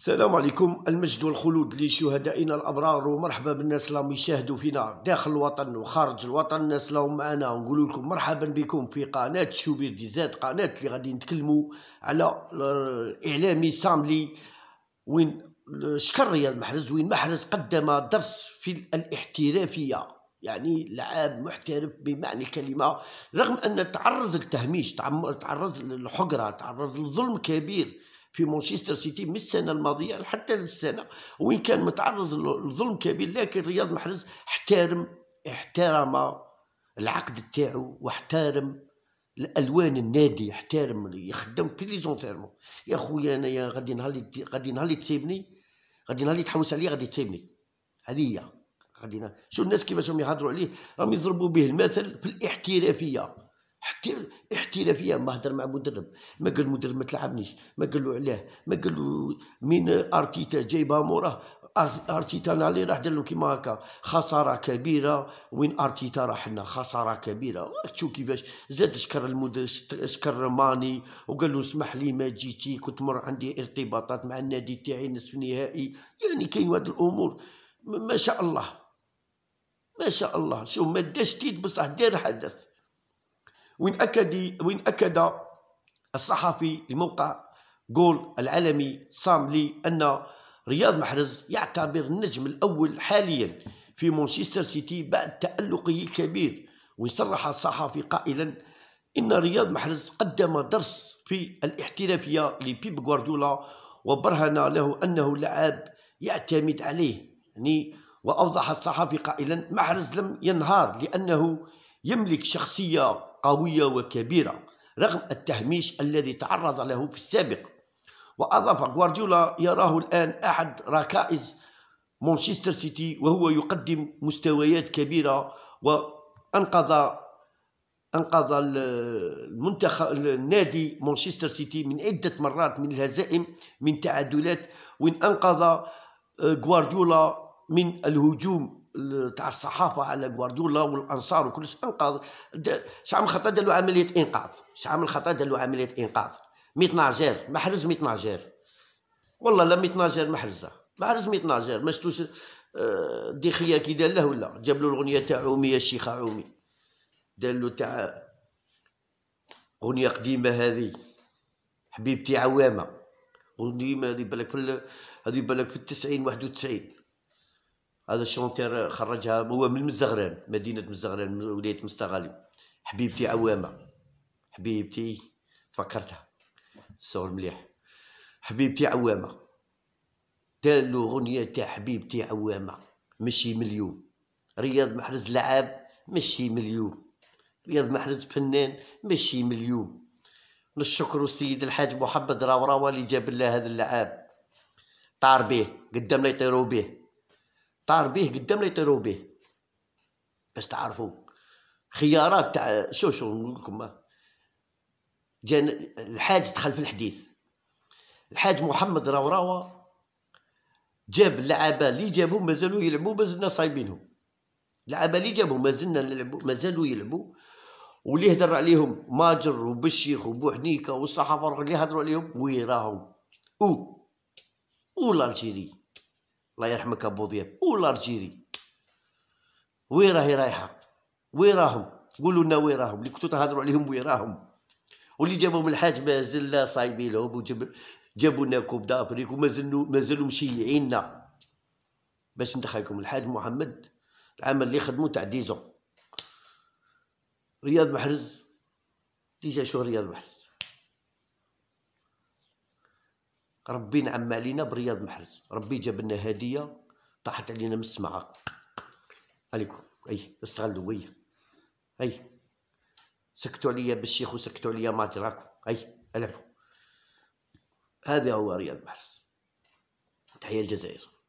السلام عليكم المجد والخلود لشهدائنا الابرار ومرحبا بالناس اللي راهم يشاهدوا فينا داخل الوطن وخارج الوطن الناس اللي راهم معنا ونقول لكم مرحبا بكم في قناه شوبير ديزات قناه اللي غادي نتكلموا على الاعلامي آه، ساملي وين شكر رياض محرز وين محرز قدم درس في الاحترافيه يعني لعاب محترف بمعنى الكلمه رغم ان تعرض للتهميش تعرض للحقره تعرض لظلم كبير في مانشستر سيتي من السنه الماضيه حتى للسنه وين كان متعرض لظلم كبير لكن رياض محرز احترم احترم العقد تاعو واحترم الالوان النادي احترم يخدم في لي زونتيرمون يا خويا انايا غادي نهار اللي غادي نهار اللي تسيبني غادي نهار اللي تحوس عليا غادي تسيبني هذه هي غادي شو الناس كيفاش راهم يهضروا عليه راهم يضربوا به المثل في الاحترافيه حتى احترافيه ما هضر مع مدرب ما قال المدرب ما تلعبنيش ما قال له علاه ما قال له مين ارتيتا جايبها موراه ارتيتا انا اللي راح دار له كيما هكا خساره كبيره وين ارتيتا راح لنا خساره كبيره شوف كيفاش زاد شكر المدرب شكر ماني وقال له اسمح لي ما جيتي كنت مر عندي ارتباطات مع النادي تاعي نصف نهائي يعني كاين هاد الامور ما شاء الله ما شاء الله شوف ما داش تيد بصح دار حدث وين أكد وين أكد الصحفي لموقع جول العالمي صام لي أن رياض محرز يعتبر النجم الأول حاليا في مانشستر سيتي بعد تألقه الكبير وصرح الصحفي قائلا إن رياض محرز قدم درس في الاحترافية لبيب غوارديولا وبرهن له أنه لعاب يعتمد عليه يعني وأوضح الصحفي قائلا محرز لم ينهار لأنه يملك شخصية قوية وكبيرة رغم التهميش الذي تعرض له في السابق وأضاف غوارديولا يراه الآن أحد ركائز مانشستر سيتي وهو يقدم مستويات كبيرة وأنقذ أنقذ المنتخب النادي مانشستر سيتي من عدة مرات من الهزائم من تعادلات وأنقذ أنقذ غوارديولا من الهجوم تاع الصحافه على غوارديولا والانصار وكل شيء انقاذ شعب خطا دار له عمليه انقاذ شعب خطا دار له عمليه انقاذ ميت ناجير محرز ميت ناجير والله لا ميت ناجير محرزه محرز ميت ناجير ما شتوش الديخيه آه، كي دار له ولا جاب له الاغنيه تاع عومي يا شيخ عومي دار له تاع اغنيه قديمه هذه حبيبتي عوامه اغنيه هذه بالك في هذه بالك في التسعين واحد وتسعين هذا الشونتير خرجها هو من مزغران مدينه مزغران من ولايه مستغالي حبيبتي عوامه حبيبتي فكرتها صور مليح حبيبتي عوامه تالو له اغنيه تاع حبيبتي عوامه مشي مليون رياض محرز لعاب مشي مليون رياض محرز فنان مشي مليون نشكر السيد الحاج محمد راوراوا اللي جاب لنا هذا اللعاب طار به قدام لا يطيروا به طار به قدام لا يطيروا به باش تعرفوا خيارات تاع شو شو نقول لكم جان الحاج دخل في الحديث الحاج محمد راوراوا جاب اللعابه اللي جابهم مازالوا يلعبوا مازلنا صايبينهم اللعابه اللي جابهم مازلنا نلعبوا مازالوا يلعبوا واللي هدر عليهم ماجر وبشيخ وبوحنيكه والصحافه اللي هدروا عليهم ويراهم او او الجيري الله يرحمك ابو ولا والارجيري وين راهي رايحه وين راهم قولوا لنا وين راهم اللي كنتوا تهضروا عليهم وين راهم واللي جابهم الحاج مازال لا صايبينهم وجاب جابوا لنا كوب دافريك ومازالوا مازالوا مشيعيننا باش ندخلكم الحاج محمد العمل اللي خدمو تاع ديزون رياض محرز ديجا شو رياض محرز ربي نعم علينا برياض محرز ربي جاب لنا هديه طاحت علينا من السماعه عليكم اي استغلوا اي اي سكتوا عليا بالشيخ وسكتوا عليا ما راكم اي العبوا هذا هو رياض محرز تحيه الجزائر